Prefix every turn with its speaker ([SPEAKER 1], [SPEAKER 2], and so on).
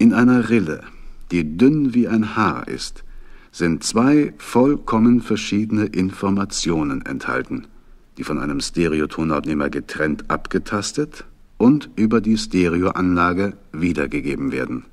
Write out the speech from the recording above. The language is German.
[SPEAKER 1] In einer Rille, die dünn wie ein Haar ist, sind zwei vollkommen verschiedene Informationen enthalten, die von einem Stereotonabnehmer getrennt abgetastet und über die Stereoanlage wiedergegeben
[SPEAKER 2] werden.